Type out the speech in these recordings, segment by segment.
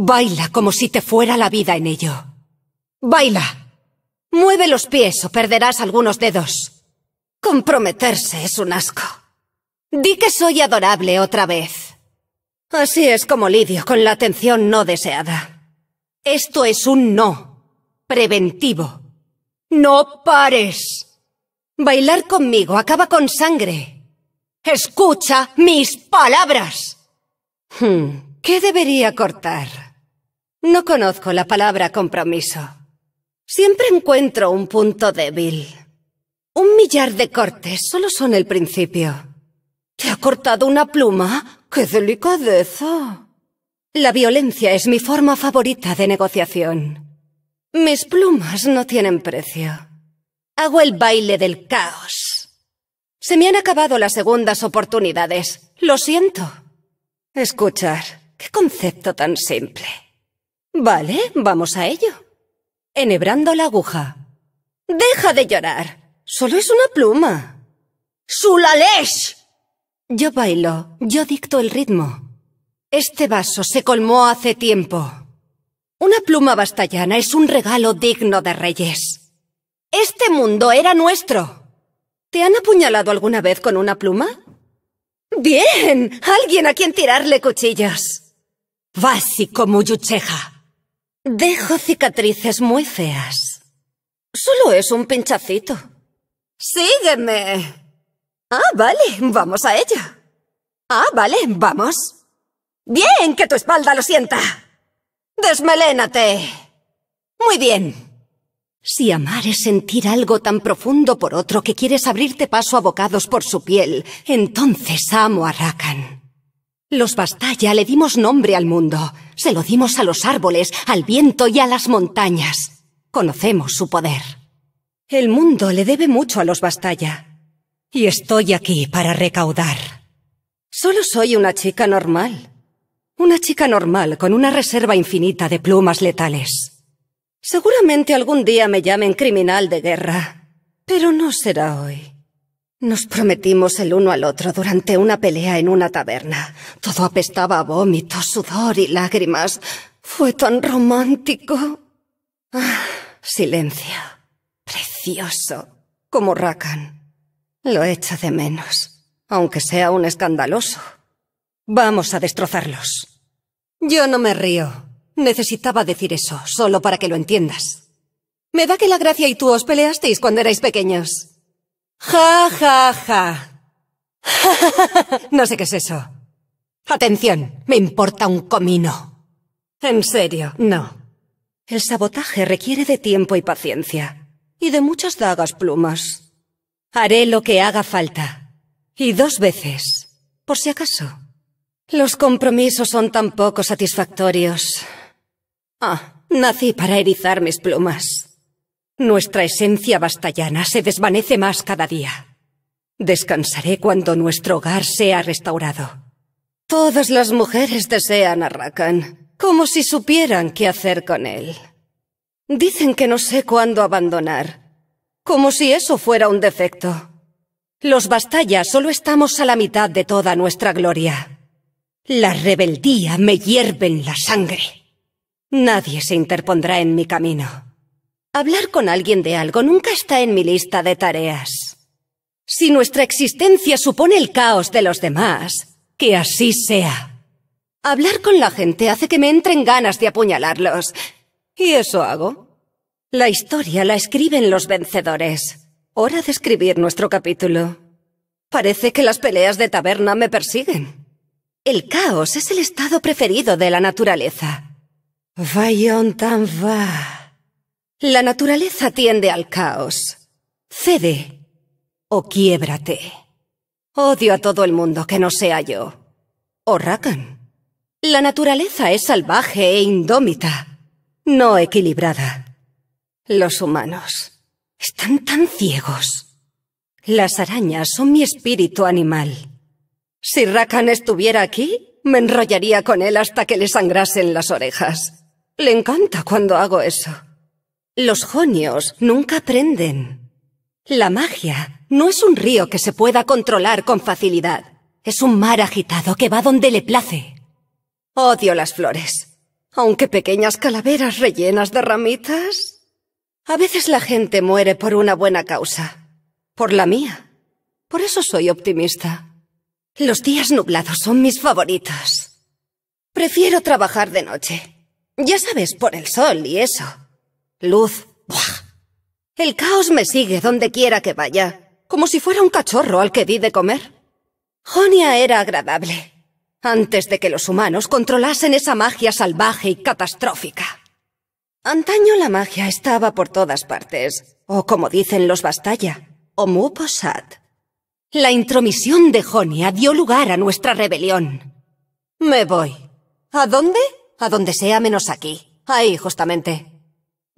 Baila como si te fuera la vida en ello. Baila. Mueve los pies o perderás algunos dedos. Comprometerse es un asco. Di que soy adorable otra vez. Así es como lidio con la atención no deseada. Esto es un no. Preventivo. No pares. Bailar conmigo acaba con sangre. Escucha mis palabras. Hmm, ¿Qué debería cortar? No conozco la palabra compromiso. Siempre encuentro un punto débil. Un millar de cortes solo son el principio. ¿Te ha cortado una pluma? ¡Qué delicadeza! La violencia es mi forma favorita de negociación. Mis plumas no tienen precio. Hago el baile del caos. Se me han acabado las segundas oportunidades. Lo siento. Escuchar. Qué concepto tan simple. Vale, vamos a ello. Enhebrando la aguja. Deja de llorar. Solo es una pluma. ¡Sulalesh! Yo bailo, yo dicto el ritmo. Este vaso se colmó hace tiempo. Una pluma bastallana es un regalo digno de reyes. Este mundo era nuestro. ¿Te han apuñalado alguna vez con una pluma? Bien, alguien a quien tirarle cuchillos. Básico muyucheja. Dejo cicatrices muy feas. Solo es un pinchacito. ¡Sígueme! Ah, vale, vamos a ello. Ah, vale, vamos. Bien, que tu espalda lo sienta. Desmelénate. Muy bien. Si amar es sentir algo tan profundo por otro que quieres abrirte paso a bocados por su piel, entonces amo a Rakan. Los Bastalla le dimos nombre al mundo. Se lo dimos a los árboles, al viento y a las montañas. Conocemos su poder. El mundo le debe mucho a los Bastalla. Y estoy aquí para recaudar. Solo soy una chica normal. Una chica normal con una reserva infinita de plumas letales. Seguramente algún día me llamen criminal de guerra, pero no será hoy. Nos prometimos el uno al otro durante una pelea en una taberna. Todo apestaba a vómitos, sudor y lágrimas. Fue tan romántico. Ah, silencio. Precioso. Como Rakan. Lo echa de menos, aunque sea un escandaloso. Vamos a destrozarlos. Yo no me río. Necesitaba decir eso, solo para que lo entiendas. Me da que la gracia y tú os peleasteis cuando erais pequeños. Ja, ja, ja. no sé qué es eso. Atención, me importa un comino. En serio, no. El sabotaje requiere de tiempo y paciencia. Y de muchas dagas plumas. Haré lo que haga falta. Y dos veces, por si acaso. Los compromisos son tan poco satisfactorios. Ah, nací para erizar mis plumas. Nuestra esencia bastallana se desvanece más cada día. Descansaré cuando nuestro hogar sea restaurado. Todas las mujeres desean a Rakan, como si supieran qué hacer con él. Dicen que no sé cuándo abandonar, como si eso fuera un defecto. Los bastallas solo estamos a la mitad de toda nuestra gloria. La rebeldía me hierve en la sangre. Nadie se interpondrá en mi camino. Hablar con alguien de algo nunca está en mi lista de tareas. Si nuestra existencia supone el caos de los demás, que así sea. Hablar con la gente hace que me entren ganas de apuñalarlos. Y eso hago. La historia la escriben los vencedores. Hora de escribir nuestro capítulo. Parece que las peleas de taberna me persiguen. El caos es el estado preferido de la naturaleza. tan va. La naturaleza tiende al caos. Cede o quiébrate. Odio a todo el mundo que no sea yo. O Rakan. La naturaleza es salvaje e indómita, no equilibrada. Los humanos están tan ciegos. Las arañas son mi espíritu animal. Si Rakan estuviera aquí, me enrollaría con él hasta que le sangrasen las orejas. Le encanta cuando hago eso. Los jonios nunca aprenden. La magia no es un río que se pueda controlar con facilidad. Es un mar agitado que va donde le place. Odio las flores, aunque pequeñas calaveras rellenas de ramitas. A veces la gente muere por una buena causa, por la mía. Por eso soy optimista. Los días nublados son mis favoritos. Prefiero trabajar de noche. Ya sabes, por el sol y eso luz. El caos me sigue donde quiera que vaya, como si fuera un cachorro al que di de comer. Jonia era agradable, antes de que los humanos controlasen esa magia salvaje y catastrófica. Antaño la magia estaba por todas partes, o como dicen los Bastalla, o posat. La intromisión de Jonia dio lugar a nuestra rebelión. Me voy. ¿A dónde? A donde sea menos aquí. Ahí, justamente.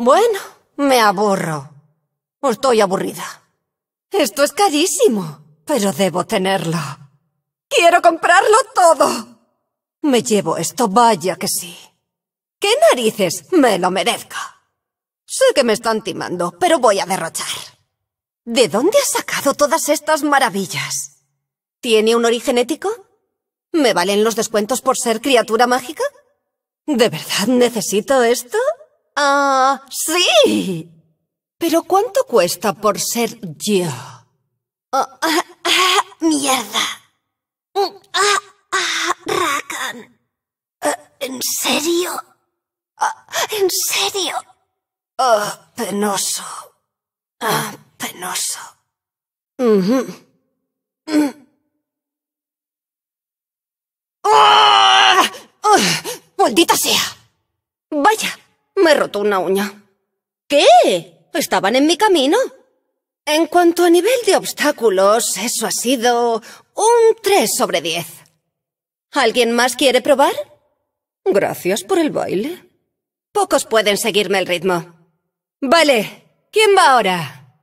Bueno, me aburro. Estoy aburrida. Esto es carísimo, pero debo tenerlo. Quiero comprarlo todo. Me llevo esto, vaya que sí. ¿Qué narices me lo merezco? Sé que me están timando, pero voy a derrochar. ¿De dónde has sacado todas estas maravillas? ¿Tiene un origen ético? ¿Me valen los descuentos por ser criatura mágica? ¿De verdad necesito esto? Ah, sí. Pero ¿cuánto cuesta por ser yo? Ah, ah, ah, mierda. Mm, Rakan. ¿En serio? ¿En serio? penoso. Ah, penoso. Mm. ¡Maldita sea! Vaya, me rotó una uña. ¿Qué? Estaban en mi camino. En cuanto a nivel de obstáculos, eso ha sido un 3 sobre 10. ¿Alguien más quiere probar? Gracias por el baile. Pocos pueden seguirme el ritmo. Vale, ¿quién va ahora?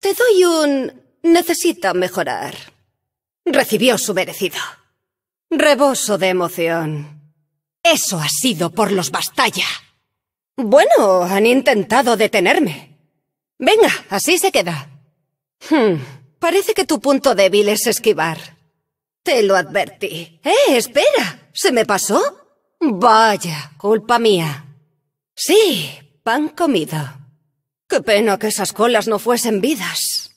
Te doy un... necesita mejorar. Recibió su merecido. Reboso de emoción. Eso ha sido por los Bastalla. Bueno, han intentado detenerme. Venga, así se queda. Hmm, parece que tu punto débil es esquivar. Te lo advertí. ¡Eh, espera! ¿Se me pasó? Vaya, culpa mía. Sí, pan comido. Qué pena que esas colas no fuesen vidas.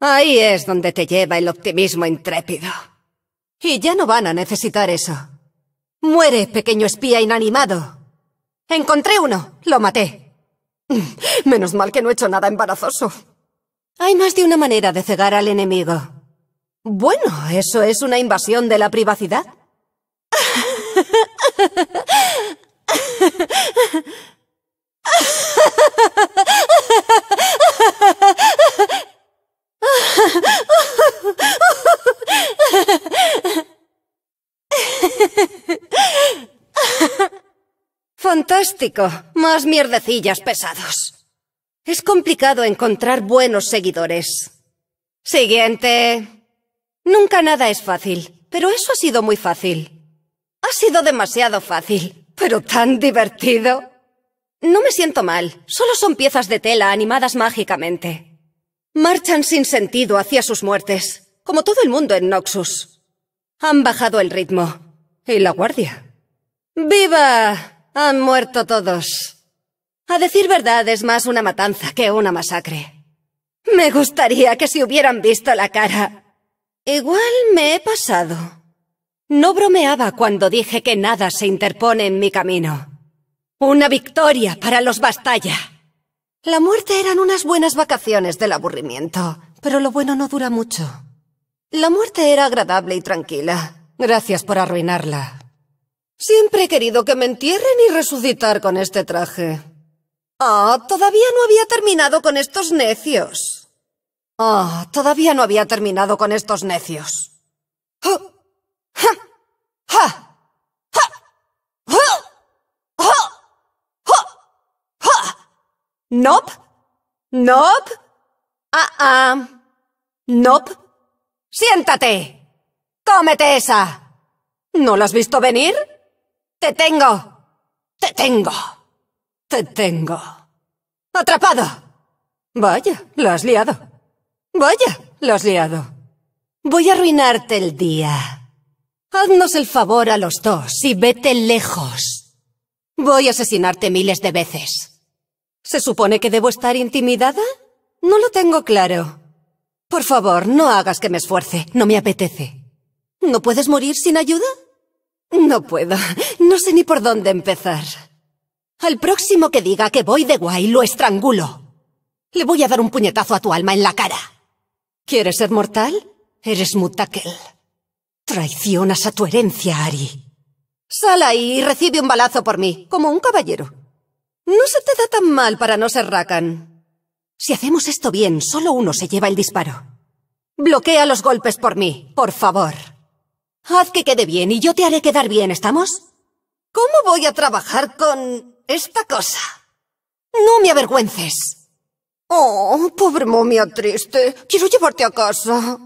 Ahí es donde te lleva el optimismo intrépido. Y ya no van a necesitar eso. Muere, pequeño espía inanimado. Encontré uno. Lo maté. Menos mal que no he hecho nada embarazoso. Hay más de una manera de cegar al enemigo. Bueno, eso es una invasión de la privacidad. Fantástico. Más mierdecillas pesados. Es complicado encontrar buenos seguidores. Siguiente. Nunca nada es fácil, pero eso ha sido muy fácil. Ha sido demasiado fácil, pero tan divertido. No me siento mal, solo son piezas de tela animadas mágicamente. Marchan sin sentido hacia sus muertes, como todo el mundo en Noxus. Han bajado el ritmo. Y la guardia. ¡Viva! Han muerto todos. A decir verdad, es más una matanza que una masacre. Me gustaría que se hubieran visto la cara. Igual me he pasado. No bromeaba cuando dije que nada se interpone en mi camino. Una victoria para los Bastalla. La muerte eran unas buenas vacaciones del aburrimiento, pero lo bueno no dura mucho. La muerte era agradable y tranquila. Gracias por arruinarla. Siempre he querido que me entierren y resucitar con este traje. Ah, todavía no había terminado con estos necios. Ah, todavía no había terminado con estos necios. ¿Nop? ¿Nop? Ah, ah. Siéntate. Cómete esa. ¿No la has visto venir? ¡Te tengo! ¡Te tengo! ¡Te tengo! ¡Atrapado! Vaya, lo has liado. Vaya, lo has liado. Voy a arruinarte el día. Haznos el favor a los dos y vete lejos. Voy a asesinarte miles de veces. ¿Se supone que debo estar intimidada? No lo tengo claro. Por favor, no hagas que me esfuerce. No me apetece. ¿No puedes morir sin ayuda? No puedo. No sé ni por dónde empezar. Al próximo que diga que voy de guay, lo estrangulo. Le voy a dar un puñetazo a tu alma en la cara. ¿Quieres ser mortal? Eres mutakel. Traicionas a tu herencia, Ari. Sal ahí y recibe un balazo por mí, como un caballero. No se te da tan mal para no ser Rakan. Si hacemos esto bien, solo uno se lleva el disparo. Bloquea los golpes por mí, por favor. Haz que quede bien y yo te haré quedar bien, ¿estamos? ¿Cómo voy a trabajar con esta cosa? No me avergüences. Oh, pobre momia triste. Quiero llevarte a casa.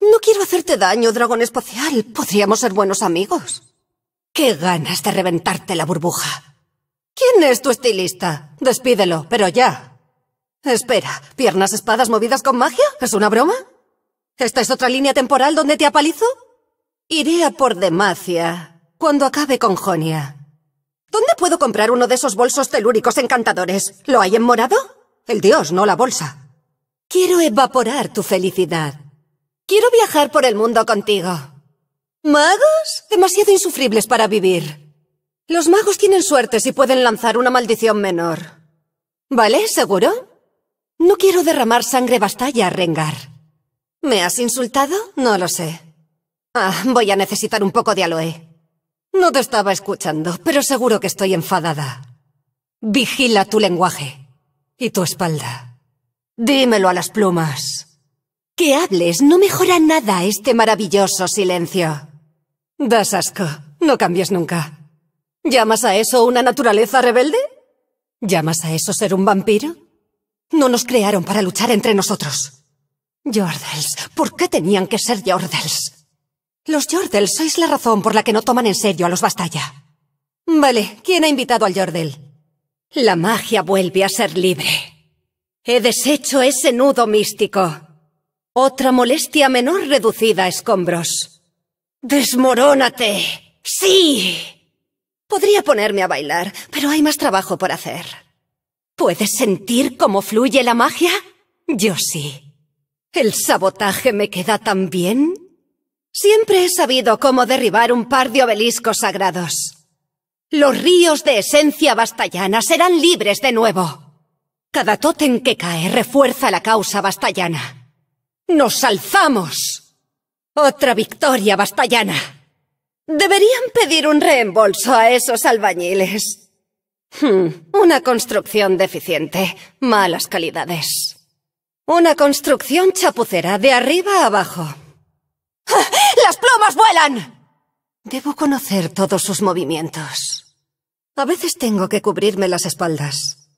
No quiero hacerte daño, dragón espacial. Podríamos ser buenos amigos. Qué ganas de reventarte la burbuja. ¿Quién es tu estilista? Despídelo, pero ya. Espera, ¿piernas espadas movidas con magia? ¿Es una broma? ¿Esta es otra línea temporal donde te apalizo? Iré a por Demacia cuando acabe con Jonia. ¿Dónde puedo comprar uno de esos bolsos telúricos encantadores? ¿Lo hay en morado? El dios, no la bolsa. Quiero evaporar tu felicidad. Quiero viajar por el mundo contigo. ¿Magos? Demasiado insufribles para vivir. Los magos tienen suerte si pueden lanzar una maldición menor. ¿Vale? ¿Seguro? No quiero derramar sangre bastalla, Rengar. ¿Me has insultado? No lo sé. Ah, voy a necesitar un poco de aloe. No te estaba escuchando, pero seguro que estoy enfadada. Vigila tu lenguaje y tu espalda. Dímelo a las plumas. Que hables no mejora nada este maravilloso silencio. Das asco, no cambies nunca. ¿Llamas a eso una naturaleza rebelde? ¿Llamas a eso ser un vampiro? No nos crearon para luchar entre nosotros. Jordels, ¿por qué tenían que ser Jordels? Los Jordel sois la razón por la que no toman en serio a los Bastalla. Vale, ¿quién ha invitado al Jordel? La magia vuelve a ser libre. He deshecho ese nudo místico. Otra molestia menor reducida a escombros. ¡Desmorónate! ¡Sí! Podría ponerme a bailar, pero hay más trabajo por hacer. ¿Puedes sentir cómo fluye la magia? Yo sí. ¿El sabotaje me queda tan bien? Siempre he sabido cómo derribar un par de obeliscos sagrados. Los ríos de esencia bastallana serán libres de nuevo. Cada tótem que cae refuerza la causa bastallana. ¡Nos alzamos! ¡Otra victoria bastallana! Deberían pedir un reembolso a esos albañiles. Hmm, una construcción deficiente, malas calidades. Una construcción chapucera de arriba abajo. ¡Las plumas vuelan! Debo conocer todos sus movimientos. A veces tengo que cubrirme las espaldas.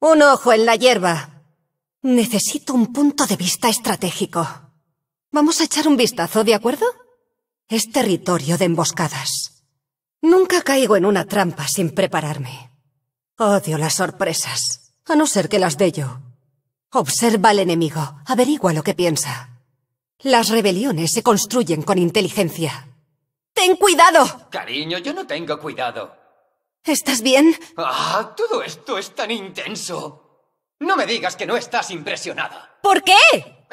Un ojo en la hierba. Necesito un punto de vista estratégico. Vamos a echar un vistazo, ¿de acuerdo? Es territorio de emboscadas. Nunca caigo en una trampa sin prepararme. Odio las sorpresas, a no ser que las dé yo. Observa al enemigo, averigua lo que piensa. Las rebeliones se construyen con inteligencia. ¡Ten cuidado! Cariño, yo no tengo cuidado. ¿Estás bien? ¡Ah! Todo esto es tan intenso. No me digas que no estás impresionada. ¿Por qué?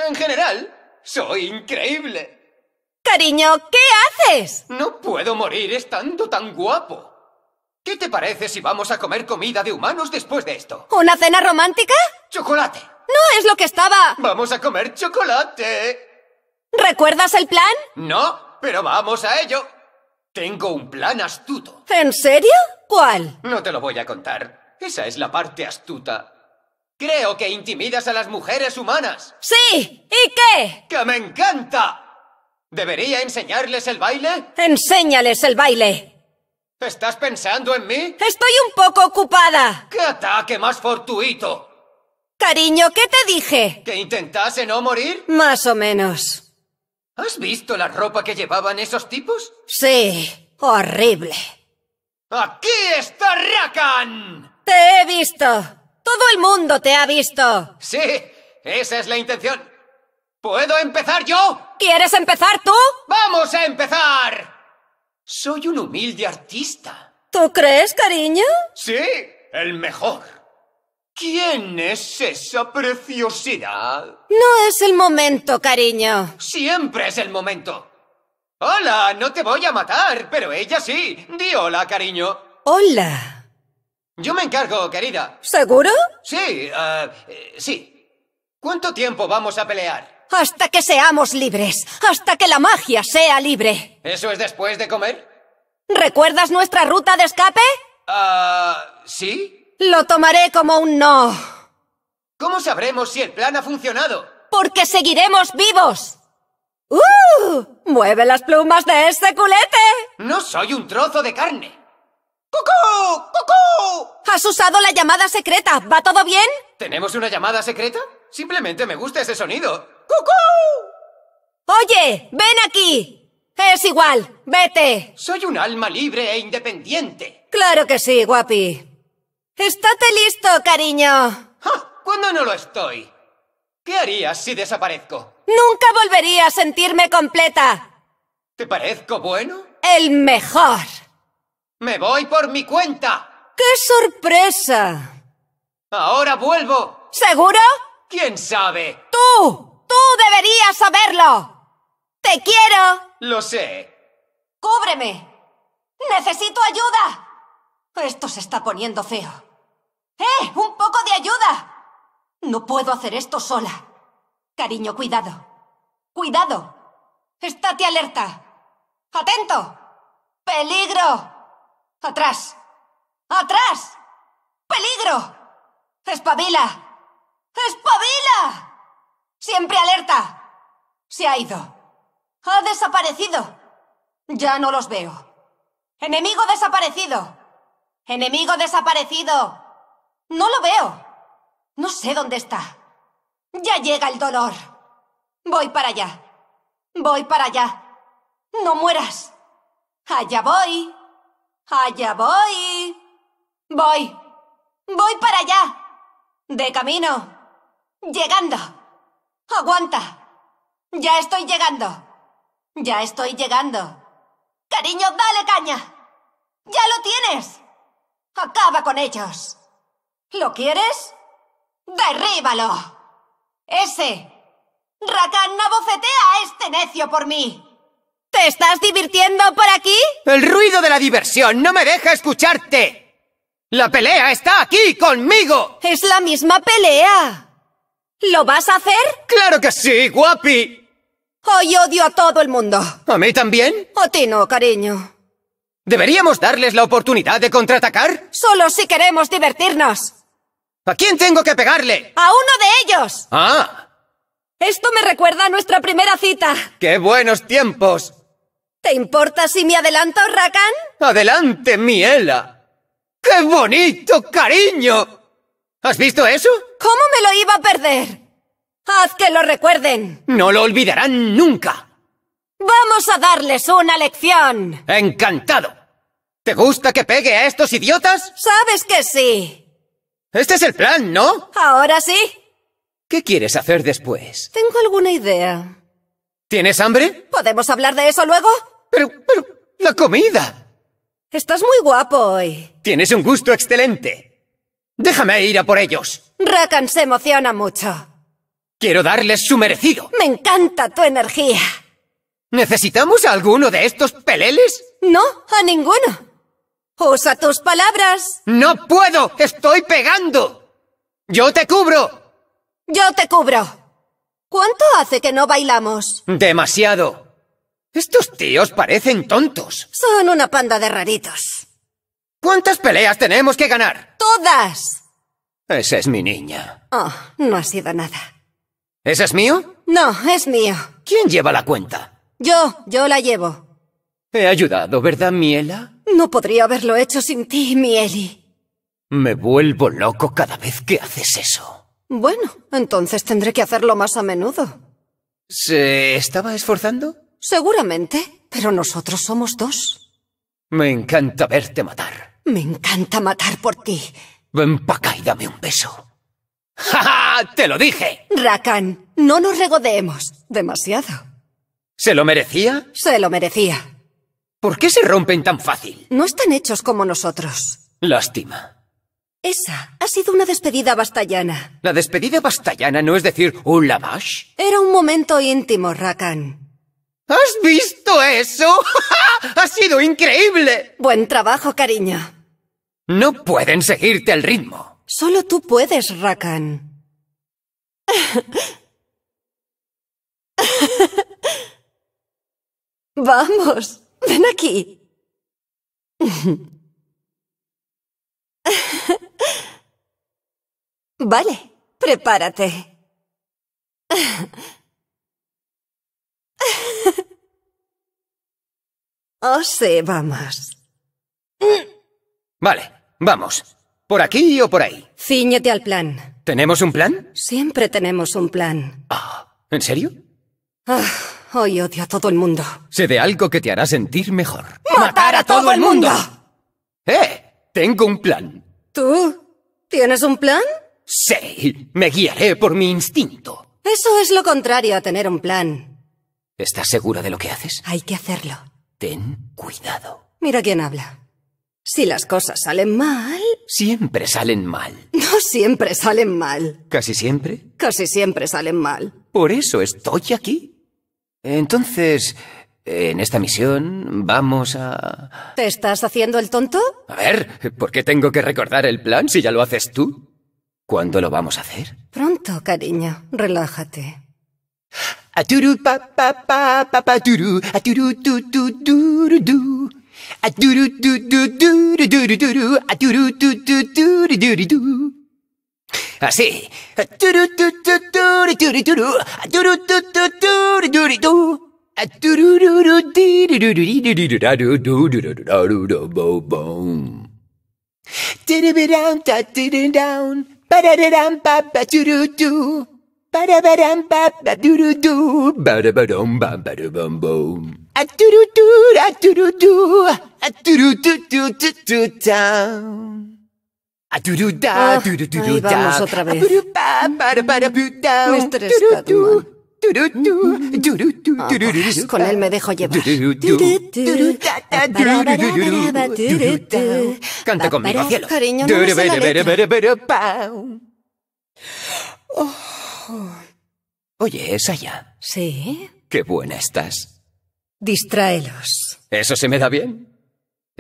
En general, soy increíble. Cariño, ¿qué haces? No puedo morir estando tan guapo. ¿Qué te parece si vamos a comer comida de humanos después de esto? ¿Una cena romántica? ¡Chocolate! No es lo que estaba. Vamos a comer chocolate. ¿Recuerdas el plan? No, pero vamos a ello. Tengo un plan astuto. ¿En serio? ¿Cuál? No te lo voy a contar. Esa es la parte astuta. Creo que intimidas a las mujeres humanas. Sí. ¿Y qué? ¡Que me encanta! ¿Debería enseñarles el baile? Enséñales el baile. ¿Estás pensando en mí? Estoy un poco ocupada. ¡Qué ataque más fortuito! Cariño, ¿qué te dije? ¿Que intentase no morir? Más o menos. ¿Has visto la ropa que llevaban esos tipos? Sí, horrible. ¡Aquí está Rakan! ¡Te he visto! ¡Todo el mundo te ha visto! Sí, esa es la intención. ¿Puedo empezar yo? ¿Quieres empezar tú? ¡Vamos a empezar! Soy un humilde artista. ¿Tú crees, cariño? Sí, el mejor. ¿Quién es esa preciosidad? No es el momento, cariño. Siempre es el momento. Hola, no te voy a matar, pero ella sí. Di hola, cariño. Hola. Yo me encargo, querida. ¿Seguro? Sí, eh, eh, sí. ¿Cuánto tiempo vamos a pelear? Hasta que seamos libres, hasta que la magia sea libre. ¿Eso es después de comer? ¿Recuerdas nuestra ruta de escape? Ah, sí. Lo tomaré como un no. ¿Cómo sabremos si el plan ha funcionado? Porque seguiremos vivos. ¡Uh! ¡Mueve las plumas de ese culete! No soy un trozo de carne. ¡Cucú! ¡Cucú! Has usado la llamada secreta. ¿Va todo bien? ¿Tenemos una llamada secreta? Simplemente me gusta ese sonido. ¡Cucú! Oye, ven aquí. Es igual, vete. Soy un alma libre e independiente. Claro que sí, guapi. ¡Estate listo, cariño! ¿Cuándo no lo estoy? ¿Qué harías si desaparezco? Nunca volvería a sentirme completa. ¿Te parezco bueno? El mejor. Me voy por mi cuenta. ¡Qué sorpresa! Ahora vuelvo. ¿Seguro? ¿Quién sabe? ¡Tú! ¡Tú deberías saberlo! ¡Te quiero! Lo sé. ¡Cúbreme! ¡Necesito ayuda! Esto se está poniendo feo. ¡Eh! ¡Un poco de ayuda! No puedo hacer esto sola. Cariño, cuidado. ¡Cuidado! ¡Estate alerta! ¡Atento! ¡Peligro! ¡Atrás! ¡Atrás! ¡Peligro! ¡Espabila! ¡Espabila! ¡Siempre alerta! Se ha ido. Ha desaparecido. Ya no los veo. Enemigo desaparecido. ¡Enemigo desaparecido! No lo veo. No sé dónde está. Ya llega el dolor. Voy para allá. Voy para allá. No mueras. Allá voy. Allá voy. Voy. Voy para allá. De camino. Llegando. Aguanta. Ya estoy llegando. Ya estoy llegando. Cariño, dale caña. Ya lo tienes. Acaba con ellos. ¿Lo quieres? ¡Derríbalo! Ese. Rakan bofetea a este necio por mí. ¿Te estás divirtiendo por aquí? El ruido de la diversión no me deja escucharte. La pelea está aquí conmigo. Es la misma pelea. ¿Lo vas a hacer? Claro que sí, guapi. Hoy odio a todo el mundo. ¿A mí también? A ti no, cariño. ¿Deberíamos darles la oportunidad de contraatacar? Solo si queremos divertirnos. ¿A quién tengo que pegarle? A uno de ellos. Ah. Esto me recuerda a nuestra primera cita. ¡Qué buenos tiempos! ¿Te importa si me adelanto, Rakan? Adelante, Miela. ¡Qué bonito, cariño! ¿Has visto eso? ¿Cómo me lo iba a perder? Haz que lo recuerden. No lo olvidarán nunca. ¡Vamos a darles una lección! ¡Encantado! ¿Te gusta que pegue a estos idiotas? ¡Sabes que sí! Este es el plan, ¿no? Ahora sí. ¿Qué quieres hacer después? Tengo alguna idea. ¿Tienes hambre? ¿Podemos hablar de eso luego? Pero, pero, la comida. Estás muy guapo hoy. Tienes un gusto excelente. Déjame ir a por ellos. Rakan se emociona mucho. Quiero darles su merecido. Me encanta tu energía. ¿Necesitamos a alguno de estos peleles? No, a ninguno. Usa tus palabras. No puedo. Estoy pegando. Yo te cubro. Yo te cubro. ¿Cuánto hace que no bailamos? Demasiado. Estos tíos parecen tontos. Son una panda de raritos. ¿Cuántas peleas tenemos que ganar? Todas. Esa es mi niña. Oh, no ha sido nada. ¿Esa es mío? No, es mío. ¿Quién lleva la cuenta? Yo, yo la llevo. He ayudado, ¿verdad, Miela? No podría haberlo hecho sin ti, Mieli. Me vuelvo loco cada vez que haces eso. Bueno, entonces tendré que hacerlo más a menudo. ¿Se estaba esforzando? Seguramente, pero nosotros somos dos. Me encanta verte matar. Me encanta matar por ti. Ven pa' acá y dame un beso. ¡Ja, ja! ¡Te lo dije! Rakan, no nos regodeemos demasiado. ¿Se lo merecía? Se lo merecía. ¿Por qué se rompen tan fácil? No están hechos como nosotros. Lástima. Esa ha sido una despedida bastallana. La despedida bastallana no es decir un lavash. Era un momento íntimo, Rakan. ¿Has visto eso? ¡Ha sido increíble! Buen trabajo, cariño. No pueden seguirte el ritmo. Solo tú puedes, Rakan. Vamos, ven aquí. vale, prepárate. oh, sí, vamos. Vale, vamos. ¿Por aquí o por ahí? Cíñete al plan. ¿Tenemos un plan? Siempre tenemos un plan. Ah, ¿En serio? Ah. Hoy odio a todo el mundo. Sé de algo que te hará sentir mejor. ¡Matar a todo el mundo! ¡Eh! Tengo un plan. ¿Tú? ¿Tienes un plan? Sí, me guiaré por mi instinto. Eso es lo contrario a tener un plan. ¿Estás segura de lo que haces? Hay que hacerlo. Ten cuidado. Mira quién habla. Si las cosas salen mal... Siempre salen mal. No siempre salen mal. ¿Casi siempre? Casi siempre salen mal. Por eso estoy aquí. Entonces, en esta misión vamos a... ¿Te estás haciendo el tonto? A ver, ¿por qué tengo que recordar el plan si ya lo haces tú? ¿Cuándo lo vamos a hacer? Pronto, cariño. Relájate. Aturu pa pa pa pa pa aturu tu tu du. Aturu tu tu aturu tu tu du. Así. down. Ah, ahí vamos otra vez. con él me dejo llevar. Canta conmigo, cielo. Cariño, me oh. Oye, ¿Sí? Qué buena estás. Distráelos. ¿Eso se me da bien?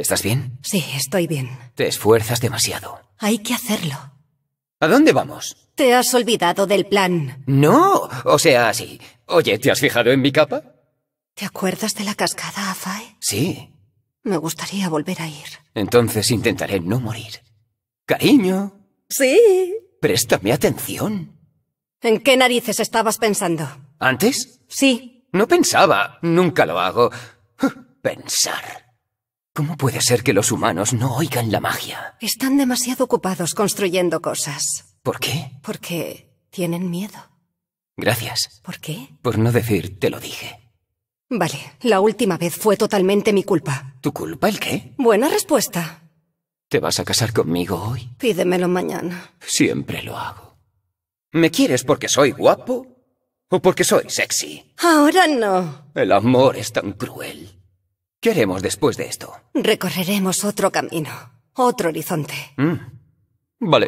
¿Estás bien? Sí, estoy bien. Te esfuerzas demasiado. Hay que hacerlo. ¿A dónde vamos? Te has olvidado del plan. No, o sea, sí. Oye, ¿te has fijado en mi capa? ¿Te acuerdas de la cascada, Afae? Sí. Me gustaría volver a ir. Entonces intentaré no morir. Cariño. Sí. Préstame atención. ¿En qué narices estabas pensando? ¿Antes? Sí. No pensaba. Nunca lo hago. Pensar. ¿Cómo puede ser que los humanos no oigan la magia? Están demasiado ocupados construyendo cosas. ¿Por qué? Porque tienen miedo. Gracias. ¿Por qué? Por no decir te lo dije. Vale, la última vez fue totalmente mi culpa. ¿Tu culpa el qué? Buena respuesta. ¿Te vas a casar conmigo hoy? Pídemelo mañana. Siempre lo hago. ¿Me quieres porque soy guapo? ¿O porque soy sexy? Ahora no. El amor es tan cruel. ¿Qué haremos después de esto? Recorreremos otro camino, otro horizonte. Mm. Vale.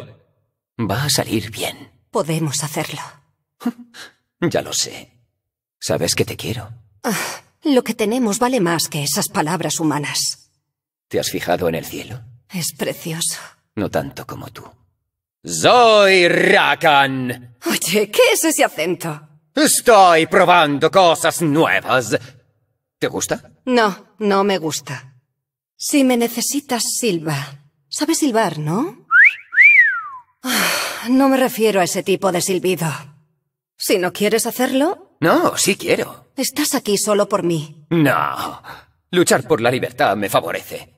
Va a salir bien. Podemos hacerlo. ya lo sé. Sabes que te quiero. Ah, lo que tenemos vale más que esas palabras humanas. ¿Te has fijado en el cielo? Es precioso. No tanto como tú. Soy Rakan. Oye, ¿qué es ese acento? Estoy probando cosas nuevas. ¿Te gusta? No, no me gusta. Si me necesitas, silba. ¿Sabes silbar, no? Ah, no me refiero a ese tipo de silbido. Si no quieres hacerlo... No, sí quiero. Estás aquí solo por mí. No. Luchar por la libertad me favorece.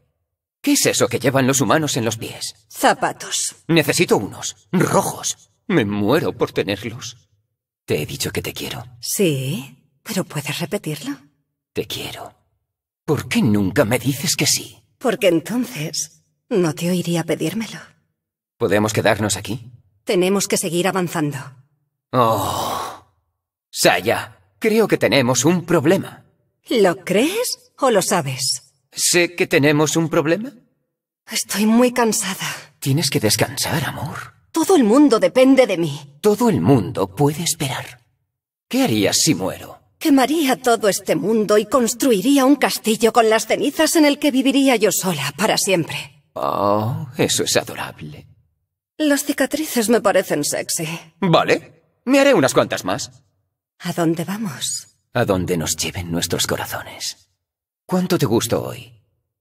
¿Qué es eso que llevan los humanos en los pies? Zapatos. Necesito unos. Rojos. Me muero por tenerlos. Te he dicho que te quiero. Sí, pero puedes repetirlo. Te quiero. ¿Por qué nunca me dices que sí? Porque entonces no te oiría pedírmelo. ¿Podemos quedarnos aquí? Tenemos que seguir avanzando. Oh. Saya, creo que tenemos un problema. ¿Lo crees o lo sabes? ¿Sé que tenemos un problema? Estoy muy cansada. Tienes que descansar, amor. Todo el mundo depende de mí. Todo el mundo puede esperar. ¿Qué harías si muero? Quemaría todo este mundo y construiría un castillo con las cenizas en el que viviría yo sola para siempre. Oh, eso es adorable. Las cicatrices me parecen sexy. Vale, me haré unas cuantas más. ¿A dónde vamos? A donde nos lleven nuestros corazones. ¿Cuánto te gustó hoy?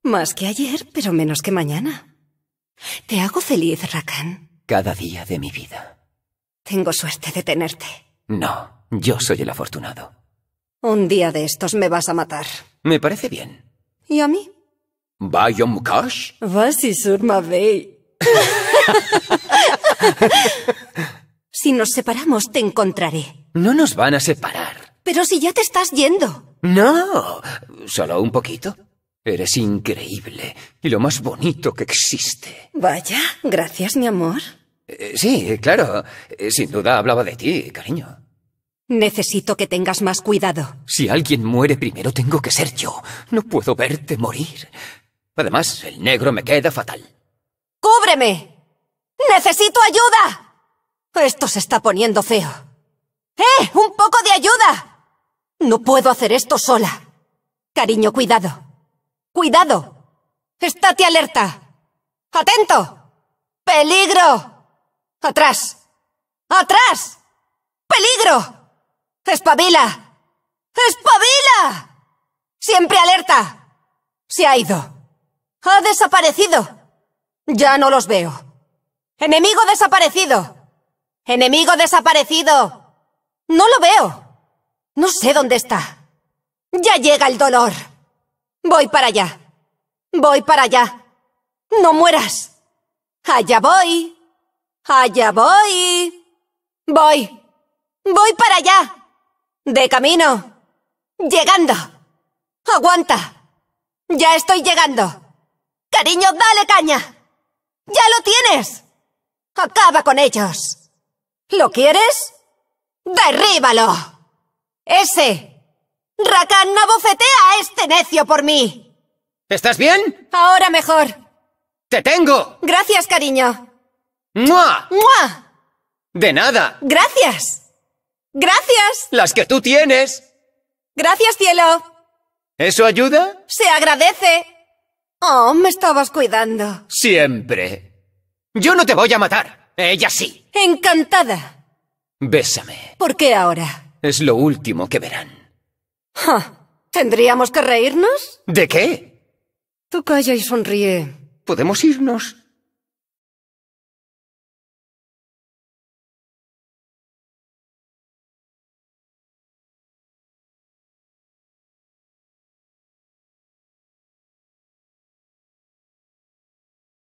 Más que ayer, pero menos que mañana. Te hago feliz, Rakan. Cada día de mi vida. Tengo suerte de tenerte. No, yo soy el afortunado. Un día de estos me vas a matar. Me parece bien. ¿Y a mí? ¿Bayom y Surma Bey. si nos separamos, te encontraré. No nos van a separar. Pero si ya te estás yendo. No, solo un poquito. Eres increíble y lo más bonito que existe. Vaya, gracias, mi amor. Eh, sí, claro. Eh, sin duda hablaba de ti, cariño. Necesito que tengas más cuidado. Si alguien muere primero tengo que ser yo. No puedo verte morir. Además, el negro me queda fatal. ¡Cúbreme! ¡Necesito ayuda! Esto se está poniendo feo. ¡Eh! ¡Un poco de ayuda! No puedo hacer esto sola. Cariño, cuidado. ¡Cuidado! ¡Estate alerta! ¡Atento! ¡Peligro! ¡Atrás! ¡Atrás! ¡Peligro! ¡Espabila! ¡Espabila! ¡Siempre alerta! Se ha ido. Ha desaparecido. Ya no los veo. Enemigo desaparecido. Enemigo desaparecido. No lo veo. No sé dónde está. Ya llega el dolor. Voy para allá. Voy para allá. No mueras. Allá voy. Allá voy. Voy. Voy para allá. De camino. Llegando. Aguanta. Ya estoy llegando. Cariño, dale caña. Ya lo tienes. Acaba con ellos. ¿Lo quieres? ¡Derríbalo! Ese. Rakan bofetea a este necio por mí. ¿Estás bien? Ahora mejor. ¡Te tengo! Gracias, cariño. ¡Mua! ¡Mua! De nada. Gracias. Gracias. Las que tú tienes. Gracias, cielo. ¿Eso ayuda? Se agradece. Oh, me estabas cuidando. Siempre. Yo no te voy a matar. Ella sí. Encantada. Bésame. ¿Por qué ahora? Es lo último que verán. ¿Tendríamos que reírnos? ¿De qué? Tú calla y sonríe. ¿Podemos irnos?